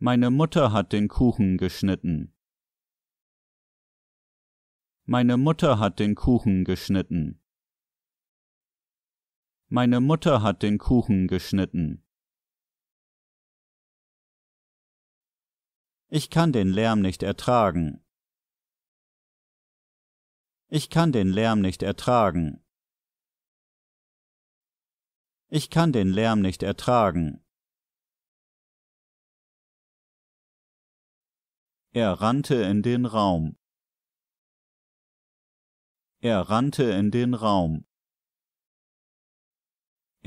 Meine Mutter hat den Kuchen geschnitten. Meine Mutter hat den Kuchen geschnitten. Meine Mutter hat den Kuchen geschnitten. Ich kann den Lärm nicht ertragen. Ich kann den Lärm nicht ertragen. Ich kann den Lärm nicht ertragen. Er rannte in den Raum. Er rannte in den Raum.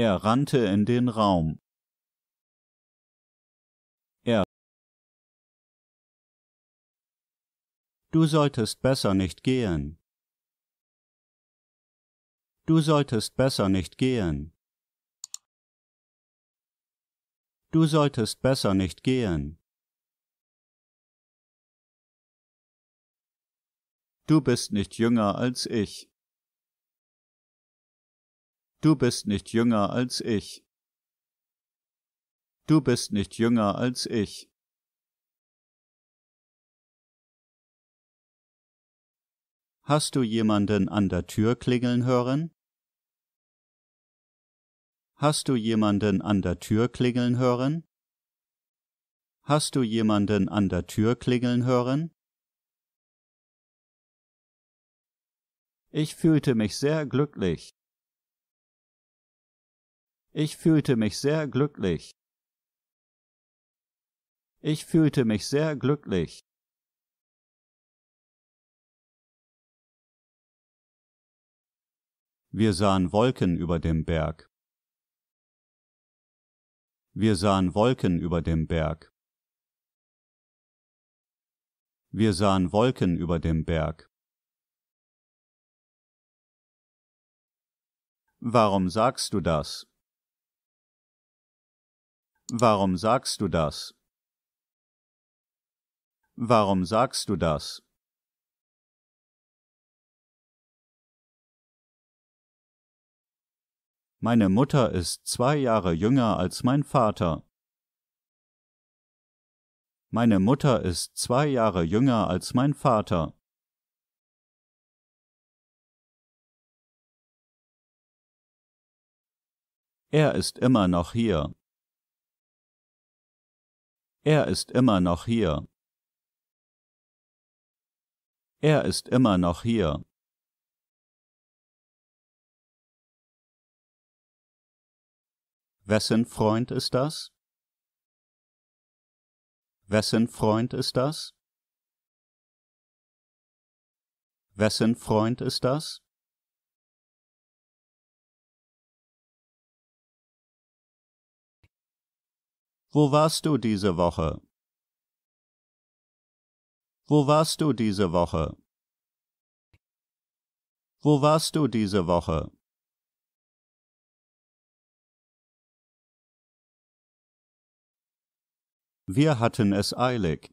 Er rannte in den Raum. Er Du solltest besser nicht gehen. Du solltest besser nicht gehen. Du solltest besser nicht gehen. Du bist nicht jünger als ich. Du bist nicht jünger als ich. Du bist nicht jünger als ich. Hast du jemanden an der Tür klingeln hören? Hast du jemanden an der Tür klingeln hören? Hast du jemanden an der Tür klingeln hören? Ich fühlte mich sehr glücklich. Ich fühlte mich sehr glücklich. Ich fühlte mich sehr glücklich. Wir sahen Wolken über dem Berg. Wir sahen Wolken über dem Berg. Wir sahen Wolken über dem Berg. Warum sagst du das? Warum sagst du das? Warum sagst du das? Meine Mutter ist zwei Jahre jünger als mein Vater. Meine Mutter ist zwei Jahre jünger als mein Vater. Er ist immer noch hier. Er ist immer noch hier. Er ist immer noch hier. Wessen Freund ist das? Wessen Freund ist das? Wessen Freund ist das? Wo warst du diese Woche? Wo warst du diese Woche? Wo warst du diese Woche? Wir hatten es eilig.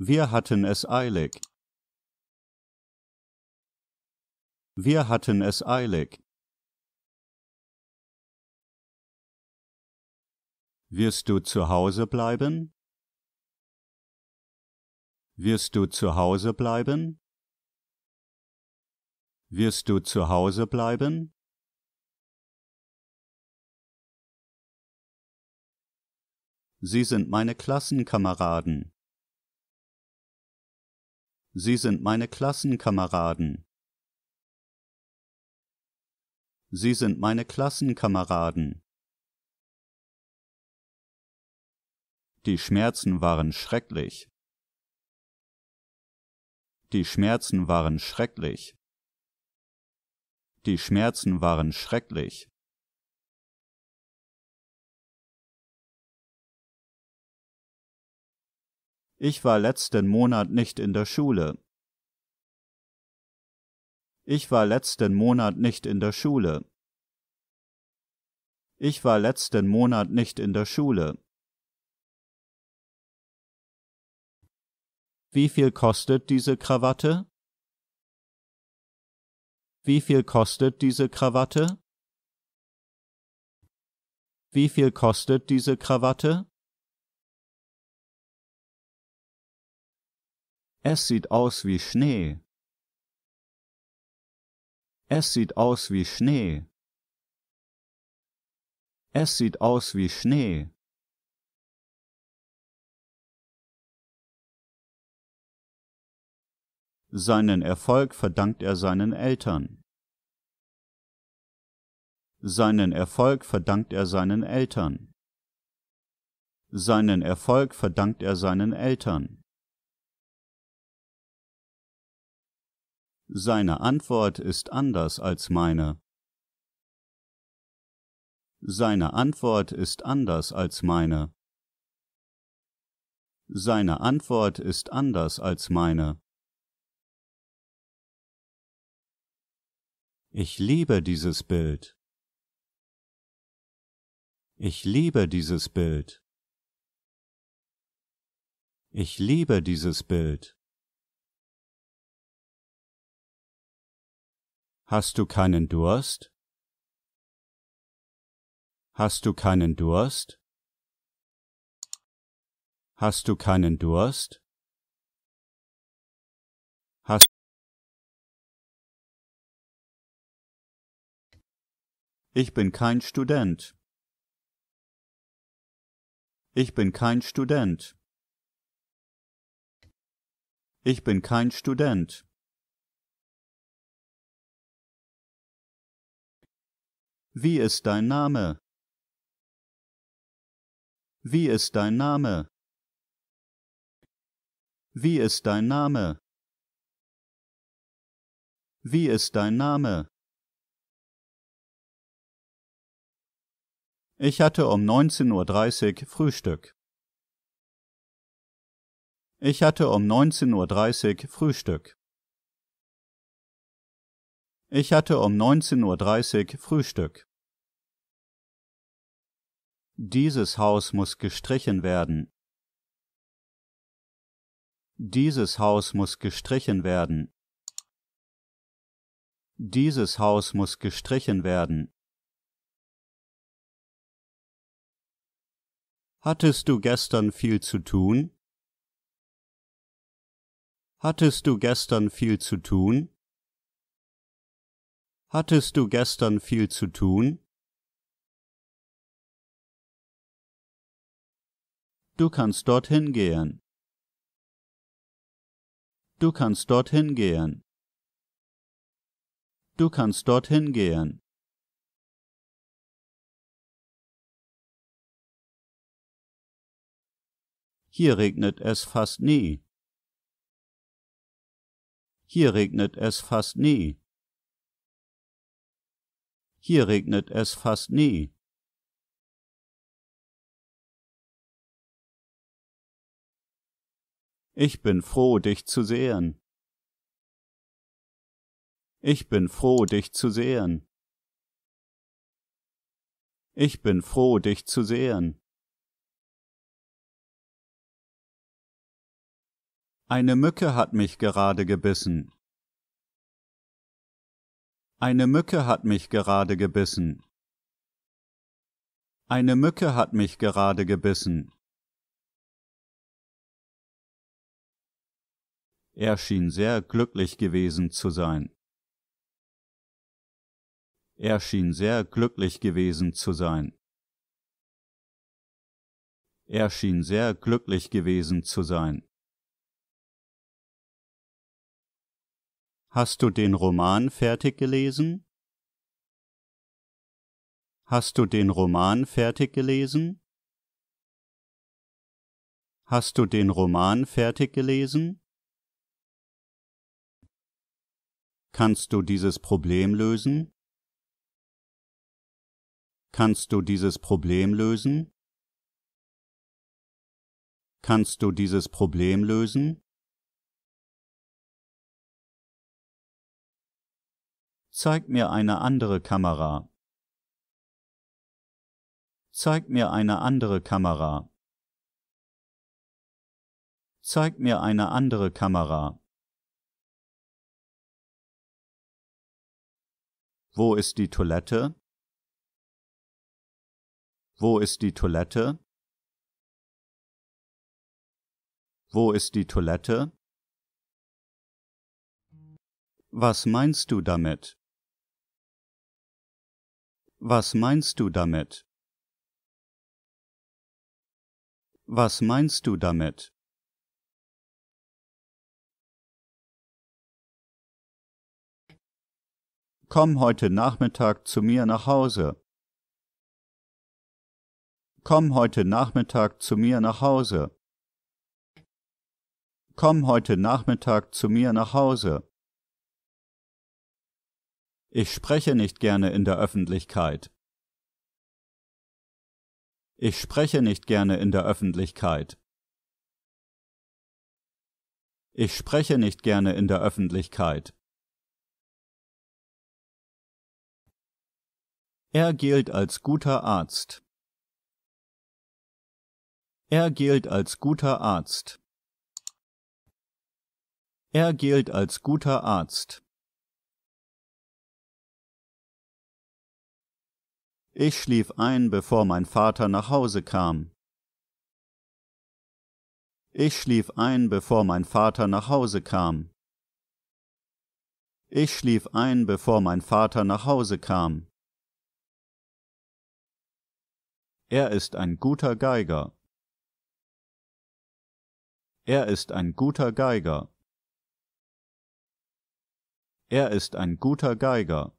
Wir hatten es eilig. Wir hatten es eilig. Wirst du zu Hause bleiben? Wirst du zu Hause bleiben? Wirst du zu Hause bleiben? Sie sind meine Klassenkameraden. Sie sind meine Klassenkameraden. Sie sind meine Klassenkameraden. Die Schmerzen waren schrecklich. Die Schmerzen waren schrecklich. Die Schmerzen waren schrecklich. Ich war letzten Monat nicht in der Schule. Ich war letzten Monat nicht in der Schule. Ich war letzten Monat nicht in der Schule. Wie viel kostet diese Krawatte? Wie viel kostet diese Krawatte? Wie viel kostet diese Krawatte? Es sieht aus wie Schnee. Es sieht aus wie Schnee. Es sieht aus wie Schnee. Seinen Erfolg verdankt er seinen Eltern. Seinen Erfolg verdankt er seinen Eltern. Seinen Erfolg verdankt er seinen Eltern. Seine Antwort ist anders als meine. Seine Antwort ist anders als meine. Seine Antwort ist anders als meine. Ich liebe dieses Bild. Ich liebe dieses Bild. Ich liebe dieses Bild. Hast du keinen Durst? Hast du keinen Durst? Hast du keinen Durst? Ich bin kein Student. Ich bin kein Student. Ich bin kein Student. Wie ist dein Name? Wie ist dein Name? Wie ist dein Name? Wie ist dein Name? Ich hatte um 19.30 Uhr Frühstück. Ich hatte um 19.30 Uhr Frühstück. Ich hatte um 19.30 Uhr Frühstück. Dieses Haus muss gestrichen werden. Dieses Haus muss gestrichen werden. Dieses Haus muss gestrichen werden. Hattest du gestern viel zu tun? Hattest du gestern viel zu tun? Hattest du gestern viel zu tun? Du kannst dorthin gehen. Du kannst dorthin gehen. Du kannst dorthin gehen. Hier regnet es fast nie. Hier regnet es fast nie. Hier regnet es fast nie. Ich bin froh, dich zu sehen. Ich bin froh, dich zu sehen. Ich bin froh, dich zu sehen. Eine Mücke hat mich gerade gebissen. Eine Mücke hat mich gerade gebissen. Eine Mücke hat mich gerade gebissen. Er schien sehr glücklich gewesen zu sein. Er schien sehr glücklich gewesen zu sein. Er schien sehr glücklich gewesen zu sein. Hast du den Roman fertig gelesen? Hast du den Roman fertig gelesen? Hast du den Roman fertig gelesen? Kannst du dieses Problem lösen? Kannst du dieses Problem lösen? Kannst du dieses Problem lösen? Zeig mir eine andere Kamera. Zeig mir eine andere Kamera. Zeig mir eine andere Kamera. Wo ist die Toilette? Wo ist die Toilette? Wo ist die Toilette? Was meinst du damit? Was meinst du damit? Was meinst du damit? Komm heute Nachmittag zu mir nach Hause. Komm heute Nachmittag zu mir nach Hause. Komm heute Nachmittag zu mir nach Hause. Ich spreche nicht gerne in der Öffentlichkeit. Ich spreche nicht gerne in der Öffentlichkeit. Ich spreche nicht gerne in der Öffentlichkeit. Er gilt als guter Arzt. Er gilt als guter Arzt. Er gilt als guter Arzt. Ich schlief ein, bevor mein Vater nach Hause kam. Ich schlief ein, bevor mein Vater nach Hause kam. Ich schlief ein, bevor mein Vater nach Hause kam. Er ist ein guter Geiger. Er ist ein guter Geiger. Er ist ein guter Geiger.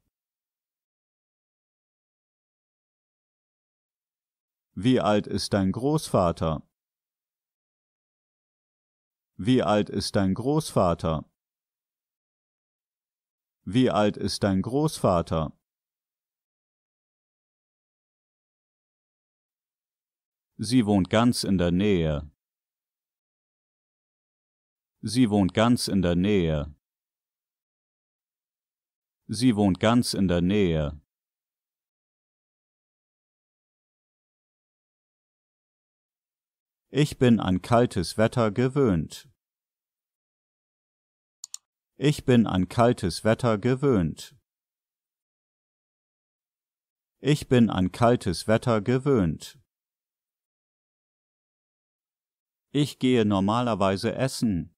Wie alt ist dein Großvater? Wie alt ist dein Großvater? Wie alt ist dein Großvater? Sie wohnt ganz in der Nähe. Sie wohnt ganz in der Nähe. Sie wohnt ganz in der Nähe. Ich bin an kaltes Wetter gewöhnt. Ich bin an kaltes Wetter gewöhnt. Ich bin an kaltes Wetter gewöhnt. Ich gehe normalerweise essen.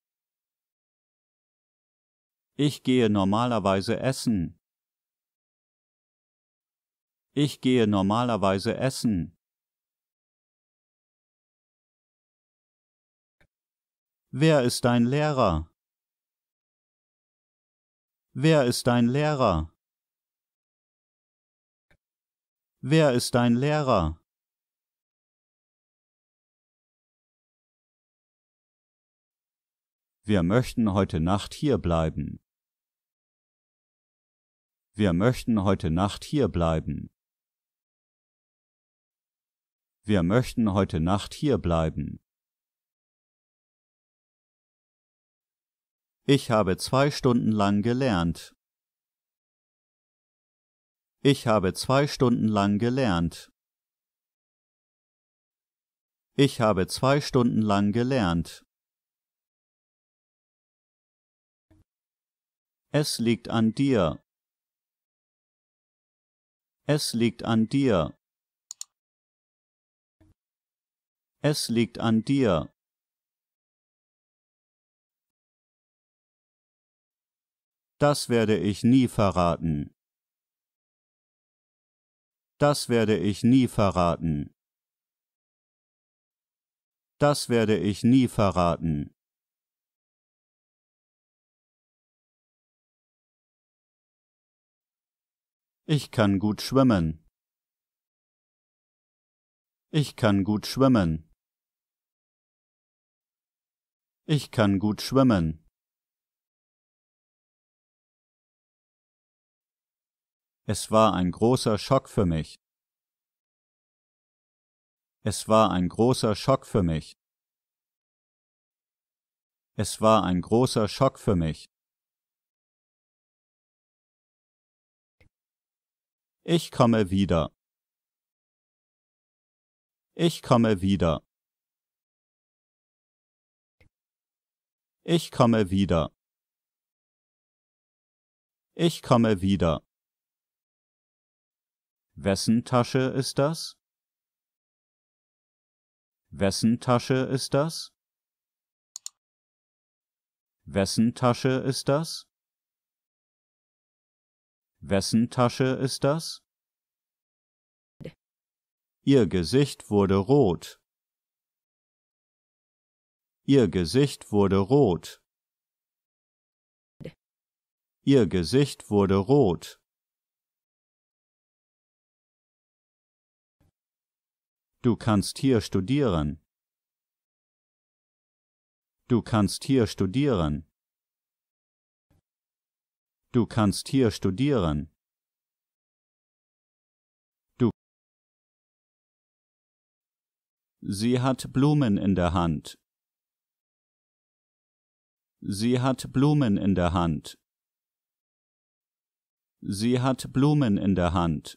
Ich gehe normalerweise essen. Ich gehe normalerweise essen. Wer ist dein Lehrer? Wer ist dein Lehrer? Wer ist dein Lehrer? Wir möchten heute Nacht hier bleiben. Wir möchten heute Nacht hier bleiben. Wir möchten heute Nacht hier bleiben. Ich habe zwei Stunden lang gelernt. Ich habe zwei Stunden lang gelernt. Ich habe zwei Stunden lang gelernt. Es liegt an dir. Es liegt an dir. Es liegt an dir. Das werde ich nie verraten. Das werde ich nie verraten. Das werde ich nie verraten. Ich kann gut schwimmen. Ich kann gut schwimmen. Ich kann gut schwimmen. Es war ein großer Schock für mich. Es war ein großer Schock für mich. Es war ein großer Schock für mich. Ich komme wieder. Ich komme wieder. Ich komme wieder. Ich komme wieder. Wessen Tasche ist das? Wessen Tasche ist das? Wessen Tasche ist das? Wessen Tasche ist das? Ihr Gesicht wurde rot. Ihr Gesicht wurde rot. Ihr Gesicht wurde rot. Du kannst hier studieren. Du kannst hier studieren. Du kannst hier studieren. Du. Sie hat Blumen in der Hand. Sie hat Blumen in der Hand. Sie hat Blumen in der Hand.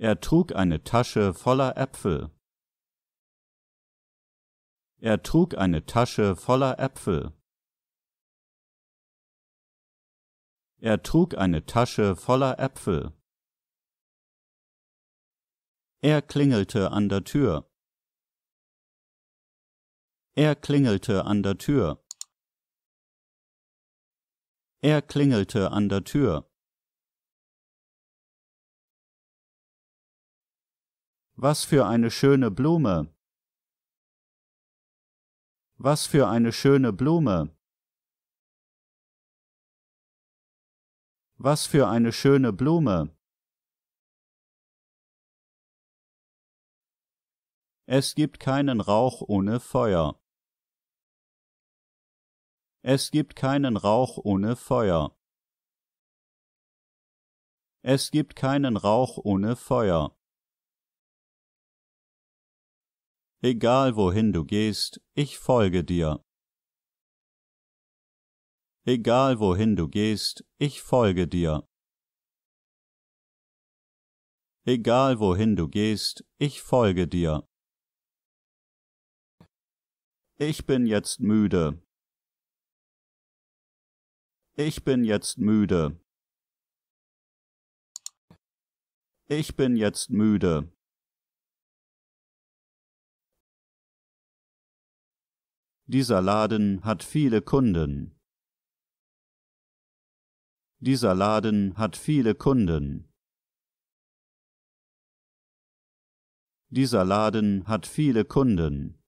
Er trug eine Tasche voller Äpfel. Er trug eine Tasche voller Äpfel. Er trug eine Tasche voller Äpfel. Er klingelte an der Tür. Er klingelte an der Tür. Er klingelte an der Tür. Was für eine schöne Blume. Was für eine schöne Blume. Was für eine schöne Blume. Es gibt keinen Rauch ohne Feuer. Es gibt keinen Rauch ohne Feuer. Es gibt keinen Rauch ohne Feuer. Egal wohin du gehst, ich folge dir. Egal wohin du gehst, ich folge dir. Egal wohin du gehst, ich folge dir. Ich bin jetzt müde. Ich bin jetzt müde. Ich bin jetzt müde. Dieser Laden hat viele Kunden. Dieser Laden hat viele Kunden. Dieser Laden hat viele Kunden.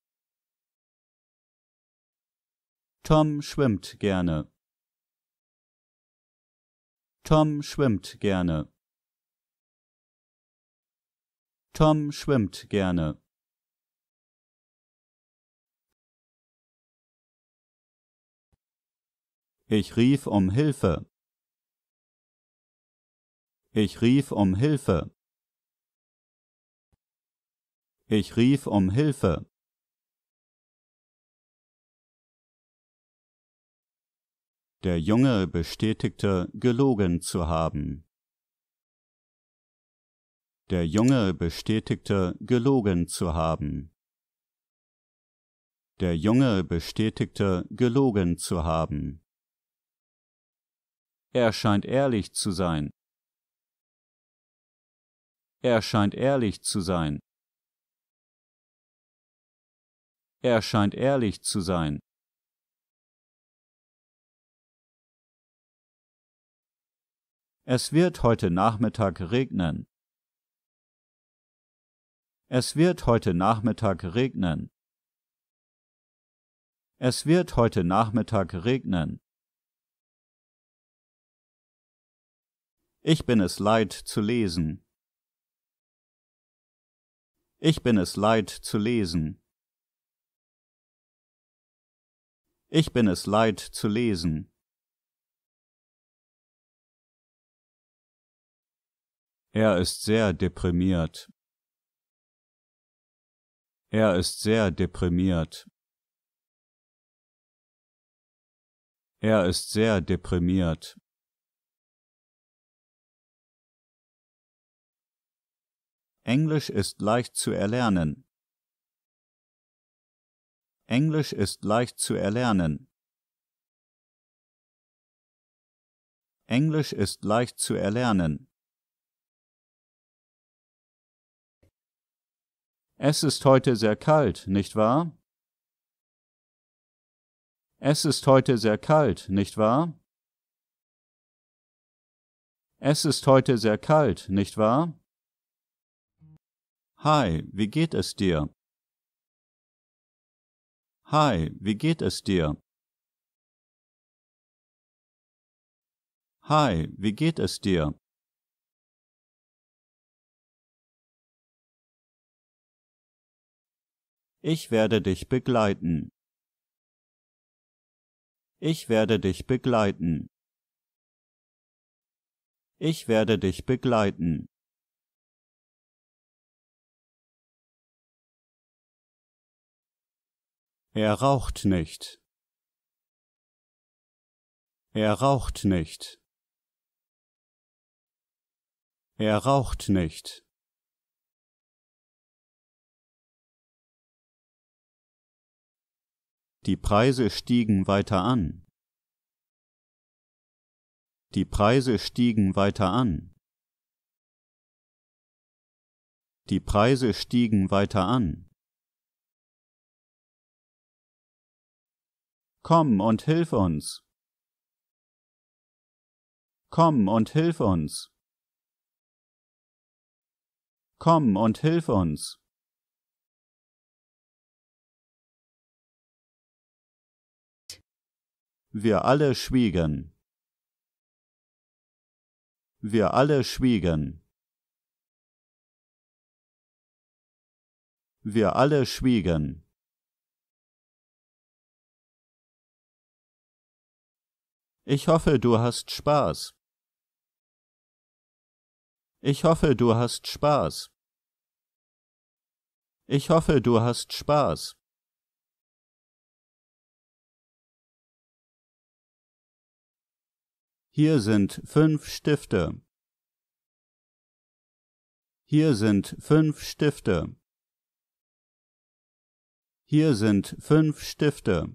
Tom schwimmt gerne. Tom schwimmt gerne. Tom schwimmt gerne. Ich rief um Hilfe. Ich rief um Hilfe. Ich rief um Hilfe. Der Junge bestätigte, gelogen zu haben. Der Junge bestätigte, gelogen zu haben. Der Junge bestätigte, gelogen zu haben. Er scheint ehrlich zu sein. Er scheint ehrlich zu sein. Er scheint ehrlich zu sein. Es wird heute Nachmittag regnen. Es wird heute Nachmittag regnen. Es wird heute Nachmittag regnen. Ich bin es leid zu lesen. Ich bin es leid zu lesen. Ich bin es leid zu lesen. Er ist sehr deprimiert. Er ist sehr deprimiert. Er ist sehr deprimiert. Englisch ist leicht zu erlernen. Englisch ist leicht zu erlernen. Englisch ist leicht zu erlernen. Es ist heute sehr kalt, nicht wahr? Es ist heute sehr kalt, nicht wahr? Es ist heute sehr kalt, nicht wahr? Hi, wie geht es dir? Hi, wie geht es dir? Hi, wie geht es dir? Ich werde dich begleiten. Ich werde dich begleiten. Ich werde dich begleiten. Er raucht nicht. Er raucht nicht. Er raucht nicht. Die Preise stiegen weiter an. Die Preise stiegen weiter an. Die Preise stiegen weiter an. Komm und hilf uns. Komm und hilf uns. Komm und hilf uns. Wir alle schwiegen. Wir alle schwiegen. Wir alle schwiegen. Ich hoffe, du hast Spaß. Ich hoffe, du hast Spaß. Ich hoffe, du hast Spaß. Hier sind fünf Stifte. Hier sind fünf Stifte. Hier sind fünf Stifte.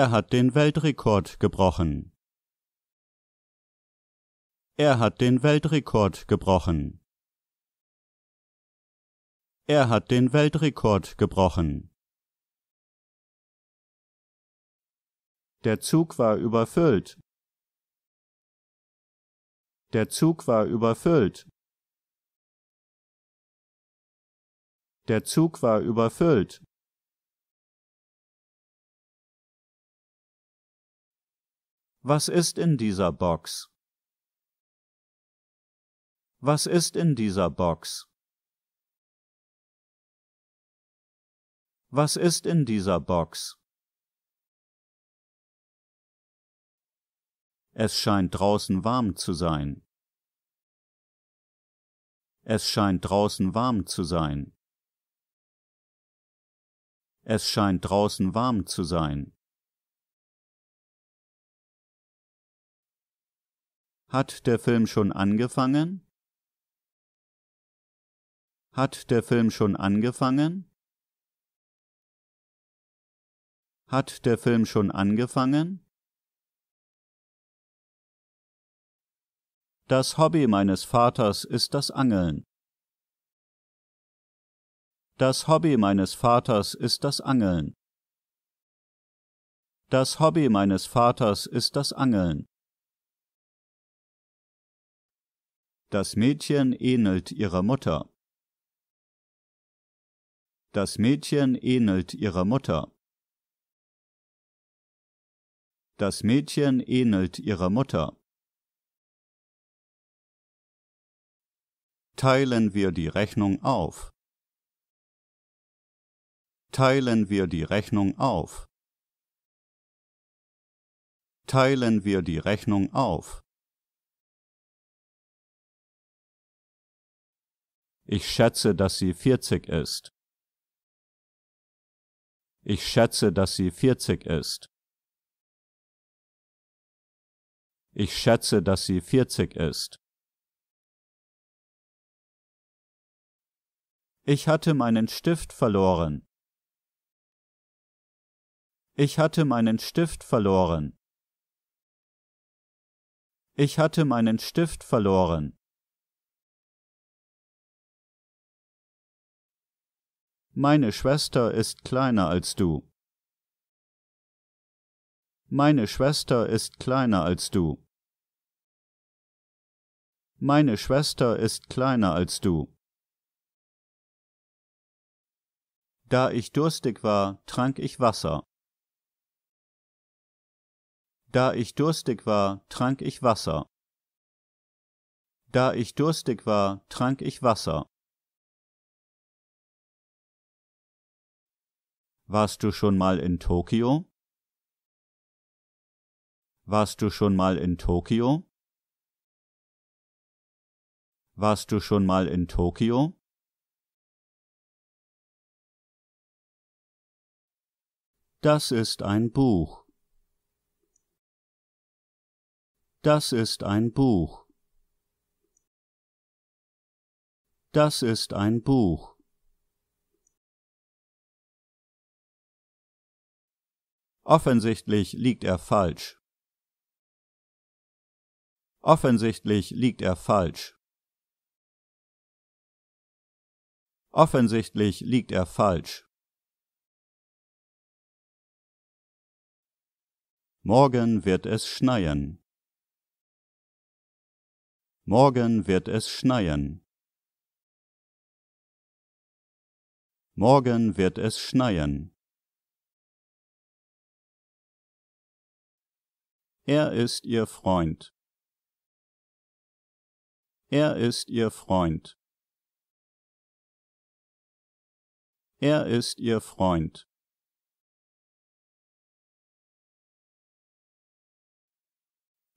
Er hat den Weltrekord gebrochen. Er hat den Weltrekord gebrochen. Er hat den Weltrekord gebrochen. Der Zug war überfüllt. Der Zug war überfüllt. Der Zug war überfüllt. Was ist in dieser Box? Was ist in dieser Box? Was ist in dieser Box? Es scheint draußen warm zu sein. Es scheint draußen warm zu sein. Es scheint draußen warm zu sein. Hat der Film schon angefangen? Hat der Film schon angefangen? Hat der Film schon angefangen? Das Hobby meines Vaters ist das Angeln. Das Hobby meines Vaters ist das Angeln. Das Hobby meines Vaters ist das Angeln. Das Mädchen ähnelt ihrer Mutter. Das Mädchen ähnelt ihrer Mutter. Das Mädchen ähnelt ihrer Mutter. Teilen wir die Rechnung auf. Teilen wir die Rechnung auf. Teilen wir die Rechnung auf. Ich schätze, dass sie 40 ist. Ich schätze, dass sie 40 ist. Ich schätze, dass sie 40 ist. Ich hatte meinen Stift verloren. Ich hatte meinen Stift verloren. Ich hatte meinen Stift verloren. Meine Schwester ist kleiner als du. Meine Schwester ist kleiner als du. Meine Schwester ist kleiner als du. Da ich durstig war, trank ich Wasser. Da ich durstig war, trank ich Wasser. Da ich durstig war, trank ich Wasser. Warst du schon mal in Tokio? Warst du schon mal in Tokio? Warst du schon mal in Tokio? Das ist ein Buch. Das ist ein Buch. Das ist ein Buch. Offensichtlich liegt er falsch. Offensichtlich liegt er falsch. Offensichtlich liegt er falsch. Morgen wird es schneien. Morgen wird es schneien. Morgen wird es schneien. Er ist ihr Freund. Er ist ihr Freund. Er ist ihr Freund.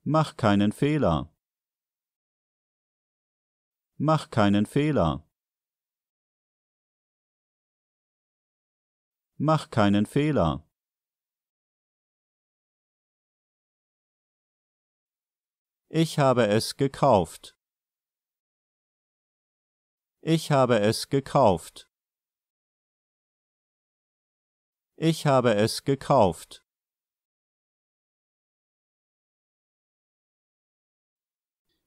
Mach keinen Fehler. Mach keinen Fehler. Mach keinen Fehler. Ich habe es gekauft. Ich habe es gekauft. Ich habe es gekauft.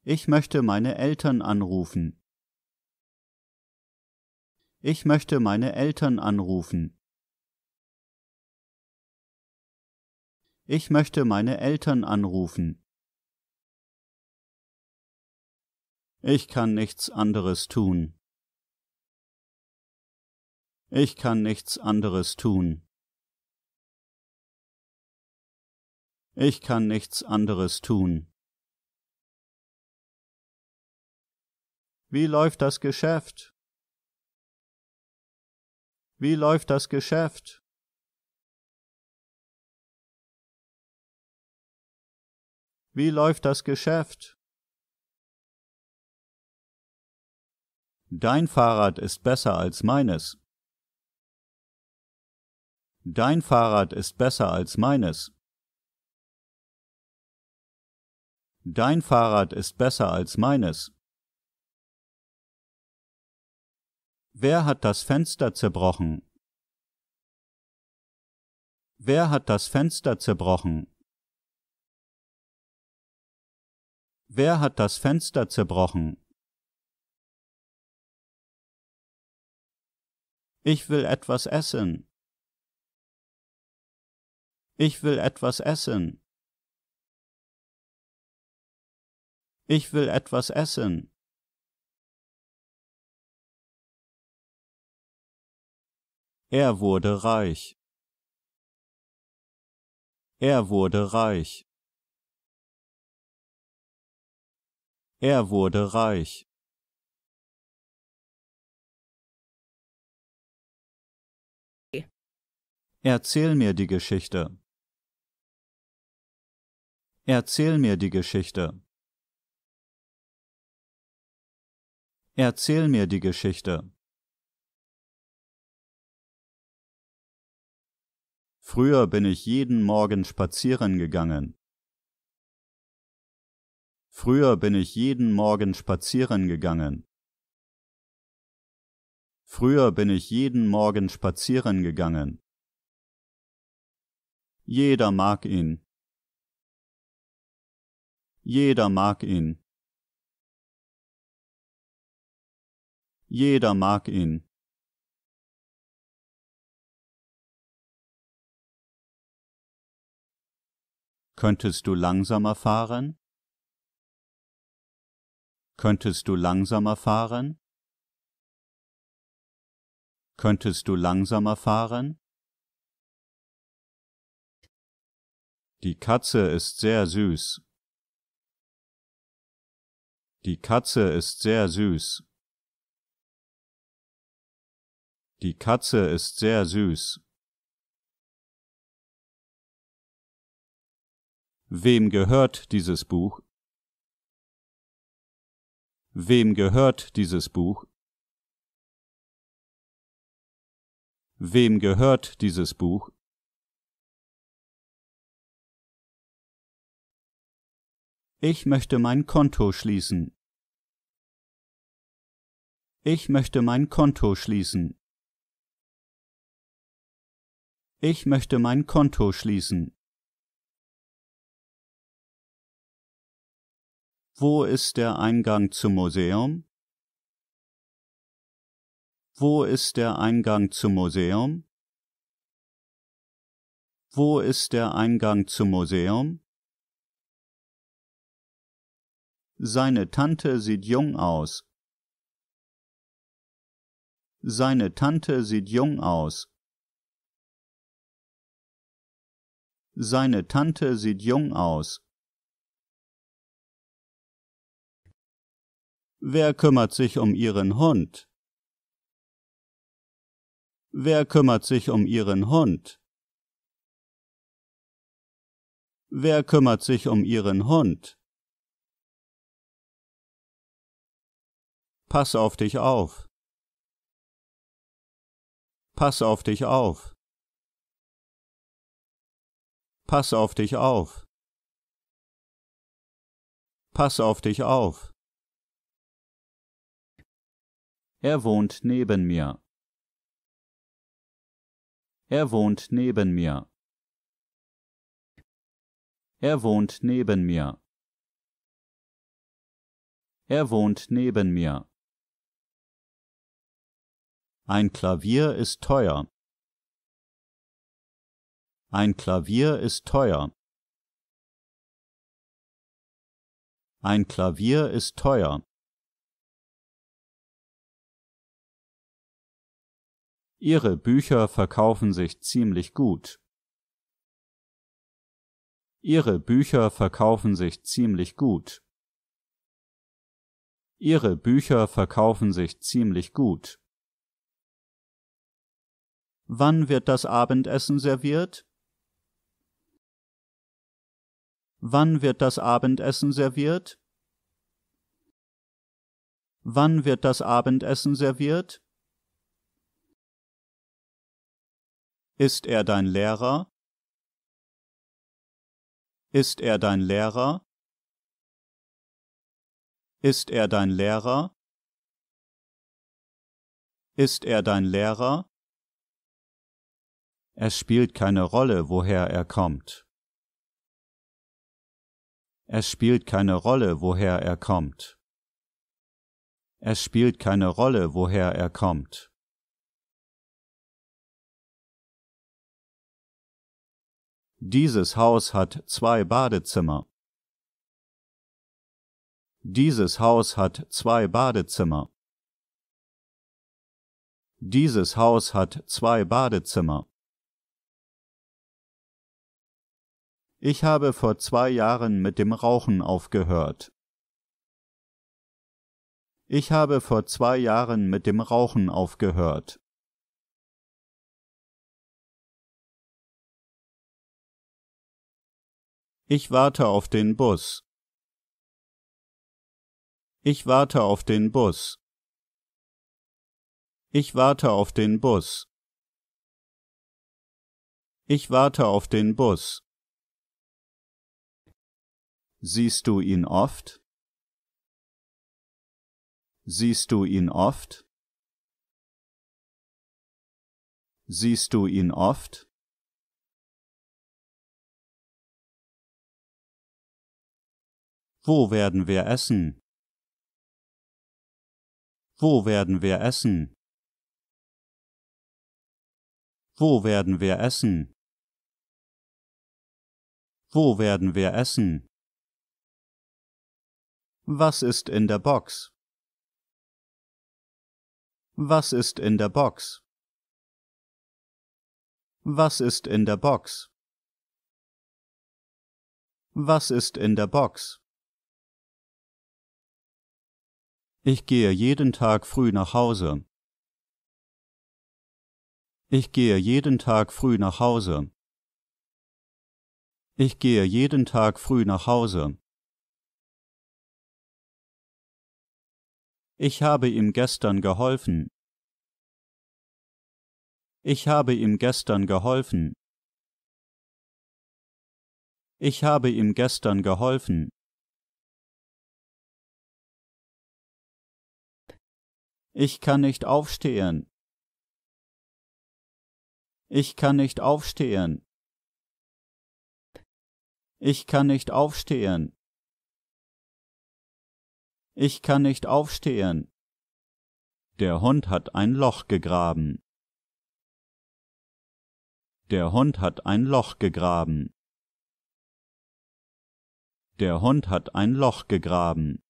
Ich möchte meine Eltern anrufen. Ich möchte meine Eltern anrufen. Ich möchte meine Eltern anrufen. Ich kann nichts anderes tun. Ich kann nichts anderes tun. Ich kann nichts anderes tun. Wie läuft das Geschäft? Wie läuft das Geschäft? Wie läuft das Geschäft? Dein Fahrrad ist besser als meines. Dein Fahrrad ist besser als meines. Dein Fahrrad ist besser als meines. Wer hat das Fenster zerbrochen? Wer hat das Fenster zerbrochen? Wer hat das Fenster zerbrochen? Ich will etwas essen. Ich will etwas essen. Ich will etwas essen. Er wurde reich. Er wurde reich. Er wurde reich. Erzähl mir die Geschichte. Erzähl mir die Geschichte. Erzähl mir die Geschichte. Früher bin ich jeden Morgen spazieren gegangen. Früher bin ich jeden Morgen spazieren gegangen. Früher bin ich jeden Morgen spazieren gegangen. Jeder mag ihn. Jeder mag ihn. Jeder mag ihn. Könntest du langsamer fahren? Könntest du langsamer fahren? Könntest du langsamer fahren? Die Katze ist sehr süß. Die Katze ist sehr süß. Die Katze ist sehr süß. Wem gehört dieses Buch? Wem gehört dieses Buch? Wem gehört dieses Buch? Ich möchte mein Konto schließen. Ich möchte mein Konto schließen. Ich möchte mein Konto schließen. Wo ist der Eingang zum Museum? Wo ist der Eingang zum Museum? Wo ist der Eingang zum Museum? Seine Tante sieht jung aus. Seine Tante sieht jung aus. Seine Tante sieht jung aus. Wer kümmert sich um Ihren Hund? Wer kümmert sich um Ihren Hund? Wer kümmert sich um Ihren Hund? Pass auf dich auf. Pass auf dich auf. Pass auf dich auf. Pass auf dich auf. Er wohnt neben mir. Er wohnt neben mir. Er wohnt neben mir. Er wohnt neben mir. Ein Klavier ist teuer. Ein Klavier ist teuer. Ein Klavier ist teuer. Ihre Bücher verkaufen sich ziemlich gut. Ihre Bücher verkaufen sich ziemlich gut. Ihre Bücher verkaufen sich ziemlich gut. Wann wird das Abendessen serviert? Wann wird das Abendessen serviert? Wann wird das Abendessen serviert? Ist er dein Lehrer? Ist er dein Lehrer? Ist er dein Lehrer? Ist er dein Lehrer? Es spielt keine Rolle, woher er kommt. Es spielt keine Rolle, woher er kommt. Es spielt keine Rolle, woher er kommt. Dieses Haus hat zwei Badezimmer. Dieses Haus hat zwei Badezimmer. Dieses Haus hat zwei Badezimmer. Ich habe vor zwei Jahren mit dem Rauchen aufgehört. Ich habe vor zwei Jahren mit dem Rauchen aufgehört. Ich warte auf den Bus. Ich warte auf den Bus. Ich warte auf den Bus. Ich warte auf den Bus. Siehst du ihn oft? Siehst du ihn oft? Siehst du ihn oft? Wo werden wir essen? Wo werden wir essen? Wo werden wir essen? Wo werden wir essen? Was ist in der Box? Was ist in der Box? Was ist in der Box? Was ist in der Box? Ich gehe jeden Tag früh nach Hause. Ich gehe jeden Tag früh nach Hause. Ich gehe jeden Tag früh nach Hause. Ich habe ihm gestern geholfen. Ich habe ihm gestern geholfen. Ich habe ihm gestern geholfen. Ich kann nicht aufstehen. Ich kann nicht aufstehen. Ich kann nicht aufstehen. Ich kann nicht aufstehen. Der Hund hat ein Loch gegraben. Der Hund hat ein Loch gegraben. Der Hund hat ein Loch gegraben.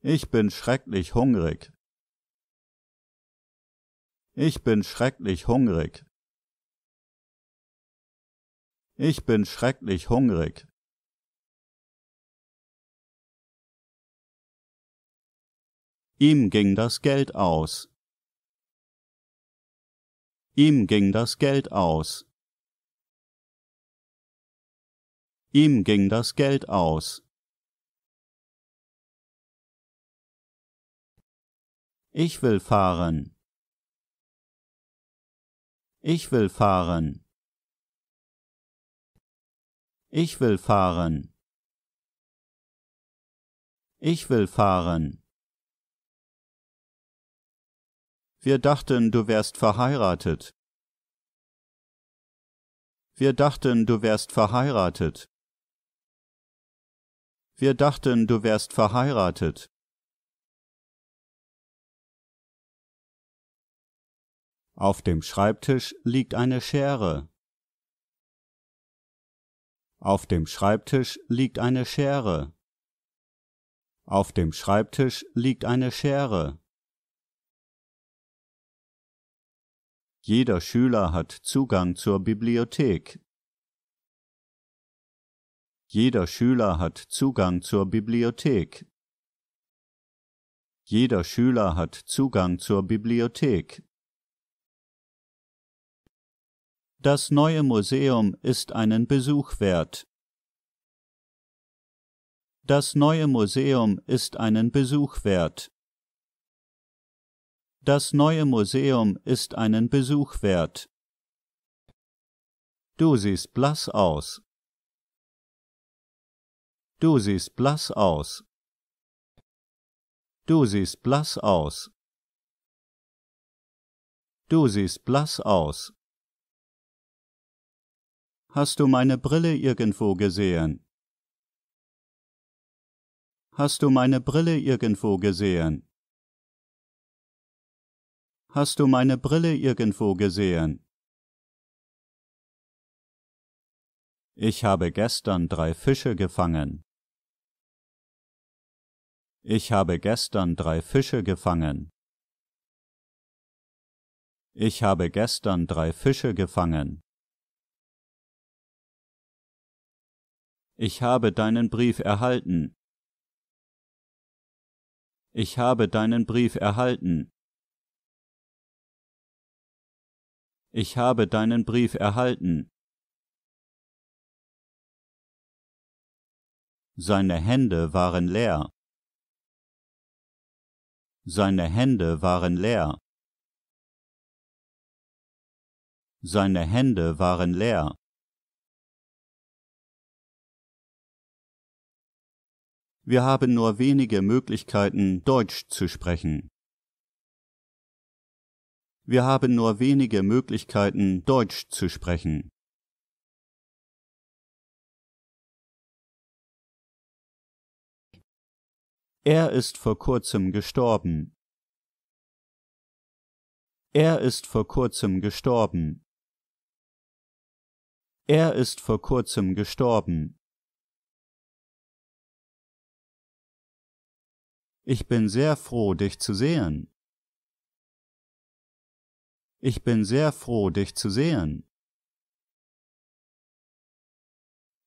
Ich bin schrecklich hungrig. Ich bin schrecklich hungrig. Ich bin schrecklich hungrig. Ihm ging das Geld aus. Ihm ging das Geld aus. Ihm ging das Geld aus. Ich will fahren. Ich will fahren. Ich will fahren. Ich will fahren. Wir dachten, du wärst verheiratet. Wir dachten, du wärst verheiratet. Wir dachten, du wärst verheiratet. Auf dem Schreibtisch liegt eine Schere. Auf dem Schreibtisch liegt eine Schere. Auf dem Schreibtisch liegt eine Schere. Jeder Schüler hat Zugang zur Bibliothek. Jeder Schüler hat Zugang zur Bibliothek. Jeder Schüler hat Zugang zur Bibliothek. Das neue Museum ist einen Besuch wert. Das neue Museum ist einen Besuch wert. Das neue Museum ist einen Besuch wert. Du siehst blass aus. Du siehst blass aus. Du siehst blass aus. Du siehst blass aus. Hast du meine Brille irgendwo gesehen? Hast du meine Brille irgendwo gesehen? Hast du meine Brille irgendwo gesehen? Ich habe gestern drei Fische gefangen. Ich habe gestern drei Fische gefangen. Ich habe gestern drei Fische gefangen. Ich habe deinen Brief erhalten. Ich habe deinen Brief erhalten. Ich habe deinen Brief erhalten. Seine Hände waren leer. Seine Hände waren leer. Seine Hände waren leer. Wir haben nur wenige Möglichkeiten, Deutsch zu sprechen. Wir haben nur wenige Möglichkeiten, Deutsch zu sprechen. Er ist vor kurzem gestorben. Er ist vor kurzem gestorben. Er ist vor kurzem gestorben. Ich bin sehr froh, dich zu sehen. Ich bin sehr froh, dich zu sehen.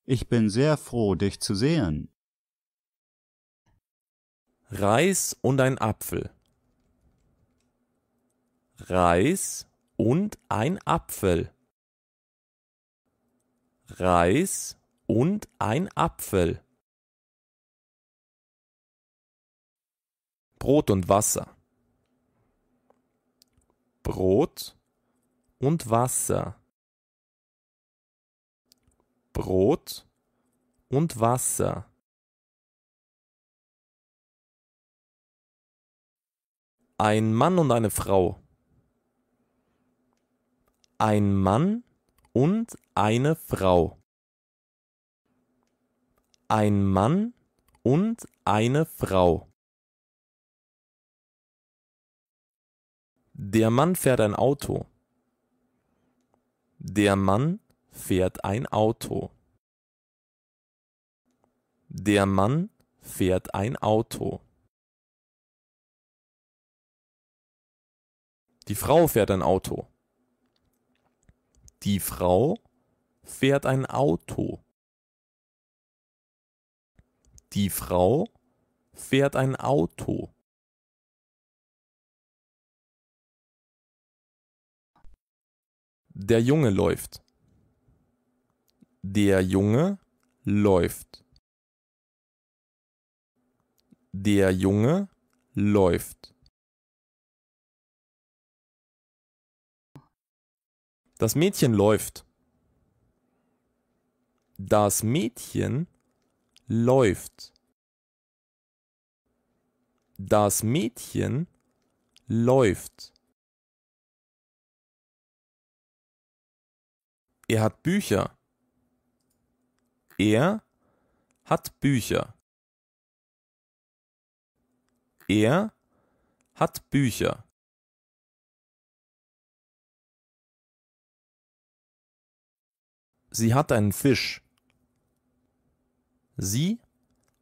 Ich bin sehr froh, dich zu sehen. Reis und ein Apfel. Reis und ein Apfel. Reis und ein Apfel. Brot und Wasser. Brot und Wasser. Brot und Wasser. Ein Mann und eine Frau. Ein Mann und eine Frau. Ein Mann und eine Frau. Der Mann fährt ein Auto. Der Mann fährt ein Auto. Der Mann fährt ein Auto. Die Frau fährt ein Auto. Die Frau fährt ein Auto. Die Frau fährt ein Auto. Der Junge läuft. Der Junge läuft. Der Junge läuft. Das Mädchen läuft. Das Mädchen läuft. Das Mädchen läuft. Er hat Bücher. Er hat Bücher. Er hat Bücher. Sie hat einen Fisch. Sie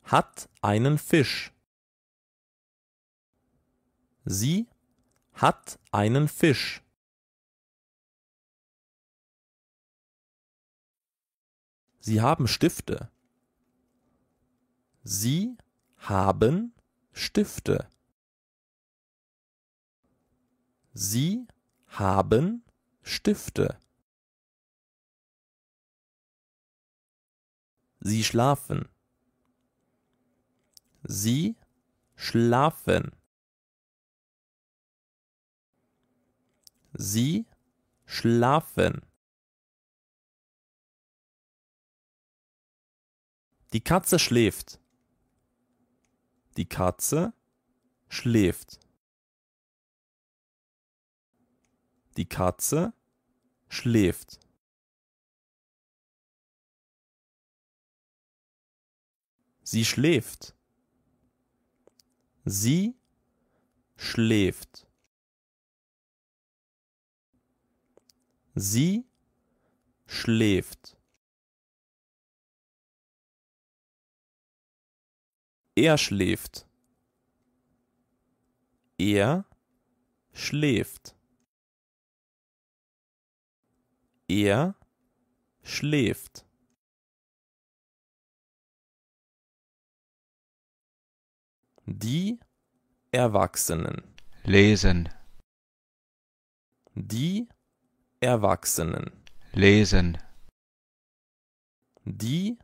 hat einen Fisch. Sie hat einen Fisch. Sie haben Stifte. Sie haben Stifte. Sie haben Stifte. Sie schlafen. Sie schlafen. Sie schlafen. Die Katze schläft. Die Katze schläft. Die Katze schläft. Sie schläft. Sie schläft. Sie schläft. Er schläft. Er schläft. Er schläft. Die Erwachsenen. Lesen. Die Erwachsenen. Lesen. Die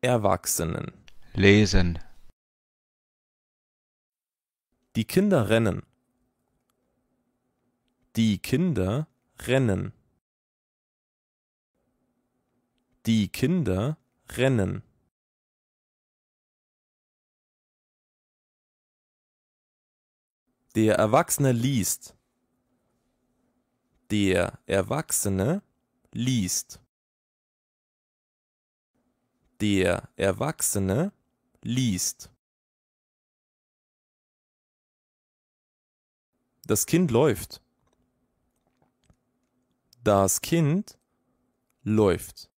Erwachsenen. Lesen. Die Kinder rennen. Die Kinder rennen. Die Kinder rennen. Der Erwachsene liest. Der Erwachsene liest. Der Erwachsene liest. Das Kind läuft. Das Kind läuft.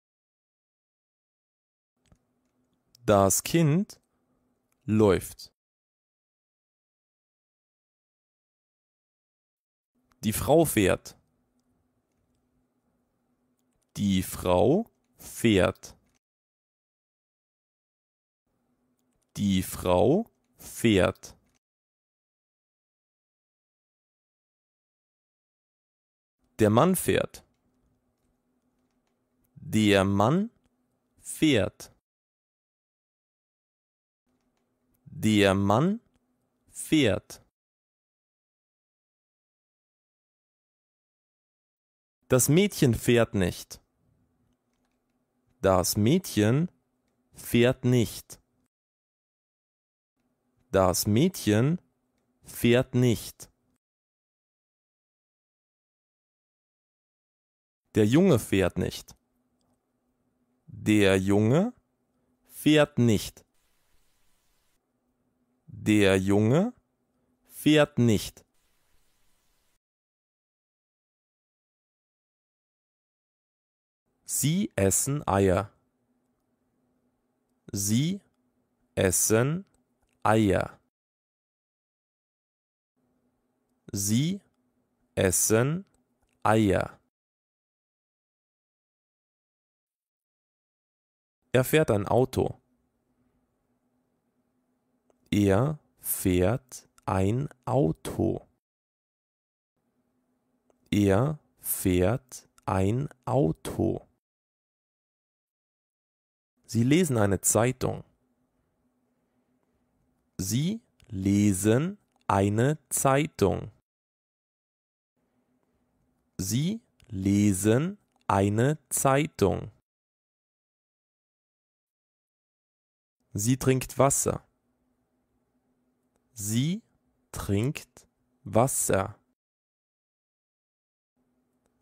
Das Kind läuft. Die Frau fährt. Die Frau fährt. Die Frau fährt. Der Mann fährt. Der Mann fährt. Der Mann fährt. Das Mädchen fährt nicht. Das Mädchen fährt nicht. Das Mädchen fährt nicht. Der Junge fährt nicht. Der Junge fährt nicht. Der Junge fährt nicht. Sie essen Eier. Sie essen Eier. Sie essen Eier. Er fährt ein Auto. Er fährt ein Auto. Er fährt ein Auto. Sie lesen eine Zeitung. Sie lesen eine Zeitung. Sie lesen eine Zeitung. Sie trinkt Wasser. Sie trinkt Wasser.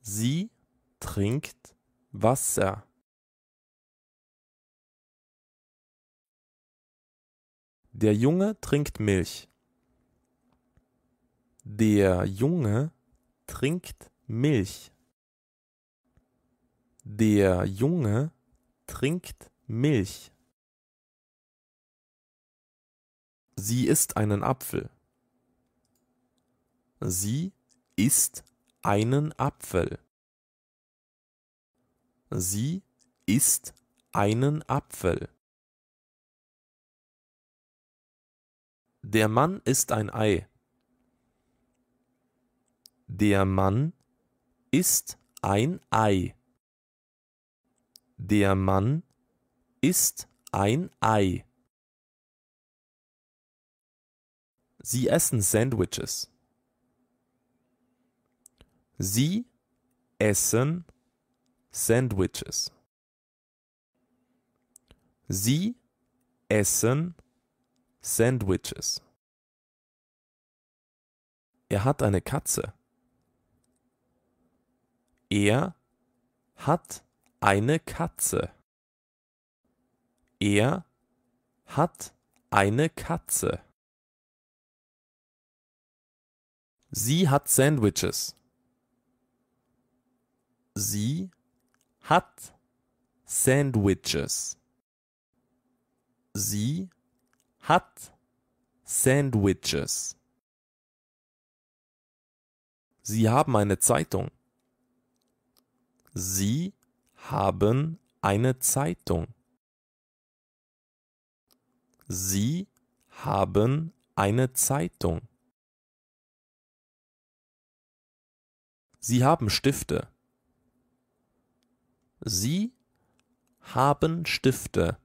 Sie trinkt Wasser. Der Junge trinkt Milch. Der Junge trinkt Milch. Der Junge trinkt Milch. Sie isst einen Apfel. Sie isst einen Apfel. Sie isst einen Apfel. Der Mann ist ein Ei. Der Mann ist ein Ei. Der Mann ist ein Ei. Sie essen Sandwiches. Sie essen Sandwiches. Sie essen Sandwiches. Er hat eine Katze. Er hat eine Katze. Er hat eine Katze. Sie hat Sandwiches. Sie hat Sandwiches. Sie hat Sandwiches. Sie haben eine Zeitung. Sie haben eine Zeitung. Sie haben eine Zeitung. Sie haben Stifte. Sie haben Stifte.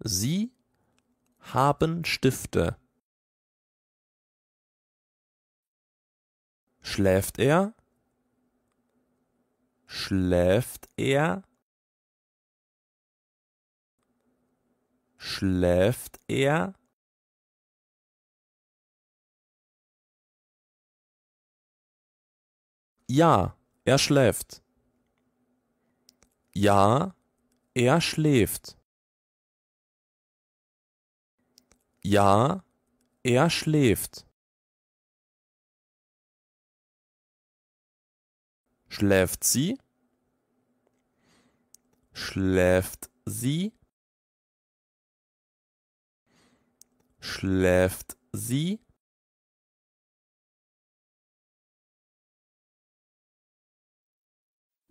Sie haben Stifte. Schläft er? Schläft er? Schläft er? Ja, er schläft. Ja, er schläft. Ja, er schläft. Schläft sie? Schläft sie? Schläft sie?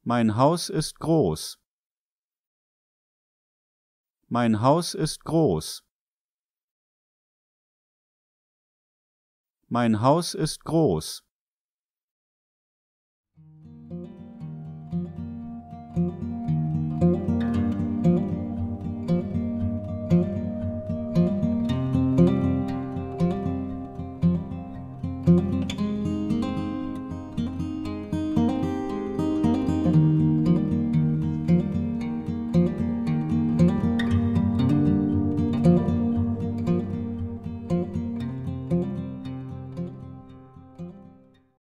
Mein Haus ist groß. Mein Haus ist groß. Mein Haus ist groß.